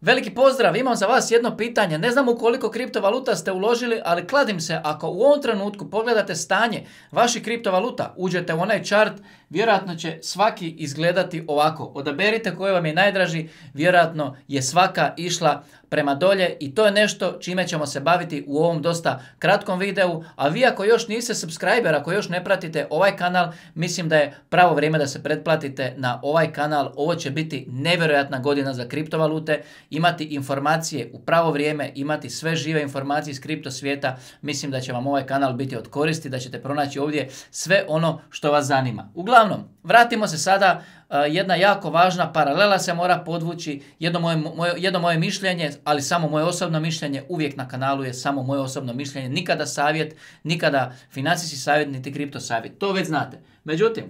Veliki pozdrav, imam za vas jedno pitanje. Ne znam u koliko kriptovaluta ste uložili, ali kladim se ako u ovom trenutku pogledate stanje vaših kriptovaluta, uđete u onaj chart vjerojatno će svaki izgledati ovako. Odaberite koji vam je najdraži, vjerojatno je svaka išla prema dolje i to je nešto čime ćemo se baviti u ovom dosta kratkom videu. A vi ako još niste subscriber, ako još ne pratite ovaj kanal, mislim da je pravo vrijeme da se pretplatite na ovaj kanal. Ovo će biti nevjerojatna godina za kriptovalute, imati informacije u pravo vrijeme, imati sve žive informacije iz kripto svijeta. Mislim da će vam ovaj kanal biti od koristi, da ćete pronaći ovdje sve ono što vas zanima. Uglavnom, vratimo se sada, e, jedna jako važna paralela se mora podvući, jedno moje, moje, jedno moje mišljenje, ali samo moje osobno mišljenje, uvijek na kanalu je samo moje osobno mišljenje, nikada savjet, nikada financijski savjet, niti kripto savjet, to već znate. Međutim,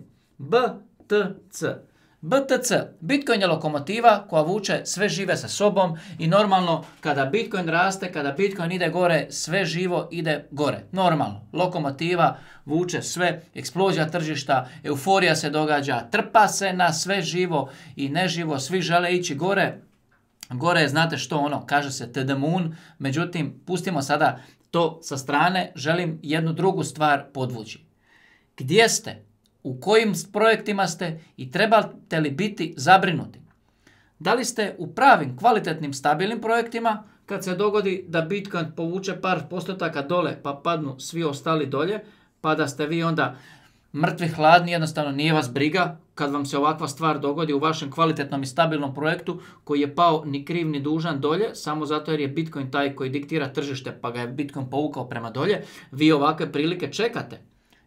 c BTC, Bitcoin je lokomotiva koja vuče sve žive sa sobom i normalno kada Bitcoin raste, kada Bitcoin ide gore, sve živo ide gore. Normalno, lokomotiva vuče sve, eksplozija tržišta, euforija se događa, trpa se na sve živo i neživo, svi žele ići gore. Gore je, znate što ono, kaže se to the međutim, pustimo sada to sa strane, želim jednu drugu stvar podvući. Gdje ste u kojim projektima ste i trebate li biti zabrinuti. Da li ste u pravim, kvalitetnim, stabilnim projektima kad se dogodi da Bitcoin povuče par postotaka dole pa padnu svi ostali dolje pa da ste vi onda mrtvi hladni, jednostavno nije vas briga kad vam se ovakva stvar dogodi u vašem kvalitetnom i stabilnom projektu koji je pao ni kriv ni dužan dolje, samo zato jer je Bitcoin taj koji diktira tržište pa ga je Bitcoin povukao prema dolje, vi ovakve prilike čekate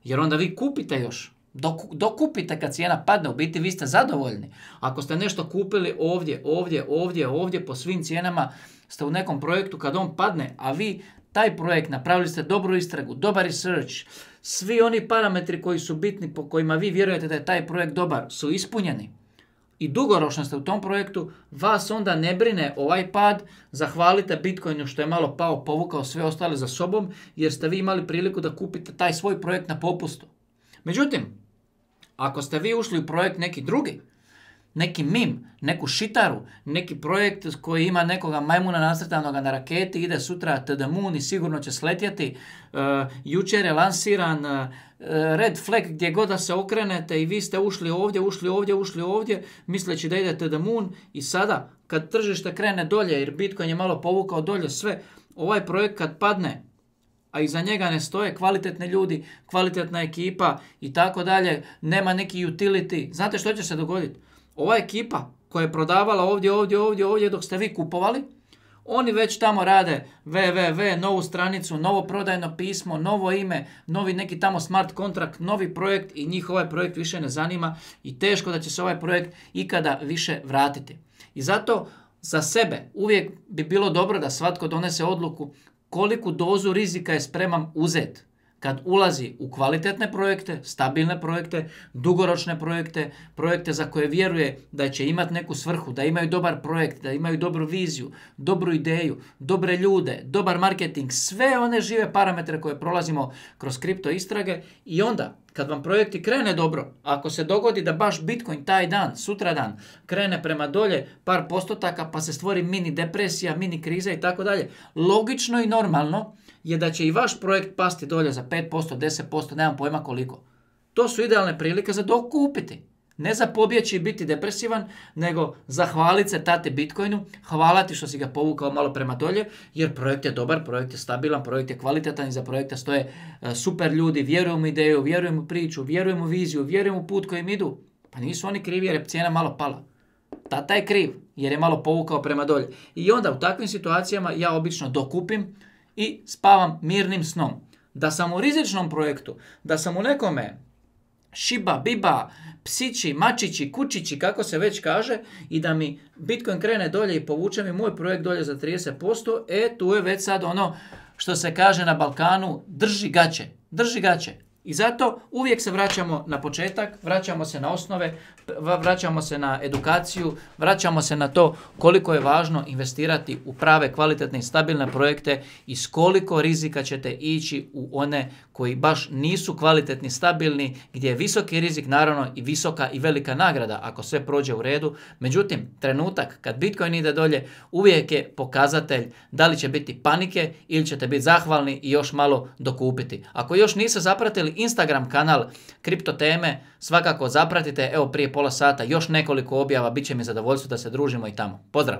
jer onda vi kupite još dokupite kad cijena padne, u biti vi ste zadovoljni. Ako ste nešto kupili ovdje, ovdje, ovdje, ovdje, po svim cijenama ste u nekom projektu kad on padne, a vi taj projekt napravili ste dobru istragu, dobar research, svi oni parametri koji su bitni, po kojima vi vjerujete da je taj projekt dobar, su ispunjeni i dugoročno ste u tom projektu, vas onda ne brine ovaj pad, zahvalite Bitcoinu što je malo pao, povukao sve ostale za sobom, jer ste vi imali priliku da kupite taj svoj projekt na popustu. Međutim, ako ste vi ušli u projekt neki drugi, neki mim, neku šitaru, neki projekt koji ima nekoga majmuna nacrtanoga na raketi, ide sutra TD moon i sigurno će sletjeti. E, jučer je lansiran e, red flag gdje god da se okrenete i vi ste ušli ovdje, ušli ovdje, ušli ovdje, misleći da idete TD moon i sada kad tržište krene dolje jer Bitcoin je malo povukao dolje sve, ovaj projekt kad padne a iza njega ne stoje kvalitetni ljudi, kvalitetna ekipa i tako dalje, nema neki utility. Znate što će se dogoditi? Ova ekipa koja je prodavala ovdje, ovdje, ovdje, ovdje dok ste vi kupovali, oni već tamo rade www, novu stranicu, novo prodajno pismo, novo ime, novi neki tamo smart kontrakt, novi projekt i njih ovaj projekt više ne zanima i teško da će se ovaj projekt ikada više vratiti. I zato za sebe uvijek bi bilo dobro da svatko donese odluku koliku dozu rizika je spreman uzet kad ulazi u kvalitetne projekte, stabilne projekte, dugoročne projekte, projekte za koje vjeruje da će imati neku svrhu, da imaju dobar projekt, da imaju dobru viziju, dobru ideju, dobre ljude, dobar marketing, sve one žive parametre koje prolazimo kroz kripto istrage i onda kad vam projekti krene dobro, ako se dogodi da baš Bitcoin taj dan, sutra dan, krene prema dolje par postotaka pa se stvori mini depresija, mini kriza i tako dalje, logično i normalno je da će i vaš projekt pasti dolje za 5%, 10%, nemam pojma koliko. To su idealne prilike za dokupiti. Ne za pobjeći i biti depresivan, nego zahvaliti se tate Bitcoinu, hvala ti što si ga povukao malo prema dolje, jer projekt je dobar, projekt je stabilan, projekt je kvalitetan, za projekta stoje e, super ljudi, vjerujem u ideju, vjerujem u priču, vjerujem u viziju, vjerujem u put kojim idu. Pa nisu oni krivi jer je cijena malo pala. Tata je kriv jer je malo povukao prema dolje. I onda u takvim situacijama ja obično dokupim i spavam mirnim snom. Da sam u rizičnom projektu, da sam u nekome šiba, biba, psići, mačići, kučići, kako se već kaže, i da mi Bitcoin krene dolje i povuče mi moj projekt dolje za 30%, e tu je već sad ono što se kaže na Balkanu, drži gaće, drži gaće. I zato uvijek se vraćamo na početak, vraćamo se na osnove, vraćamo se na edukaciju, vraćamo se na to koliko je važno investirati u prave, kvalitetne i stabilne projekte i s koliko rizika ćete ići u one koji baš nisu kvalitetni, stabilni, gdje je visoki rizik naravno i visoka i velika nagrada ako sve prođe u redu. Međutim, trenutak kad Bitcoin ide dolje uvijek je pokazatelj da li će biti panike ili ćete biti zahvalni i još malo dokupiti. Ako još niste zapratili Instagram kanal kripto teme, svakako zapratite, evo prije pola sata još nekoliko objava, bit će mi zadovoljstvo da se družimo i tamo. Pozdrav!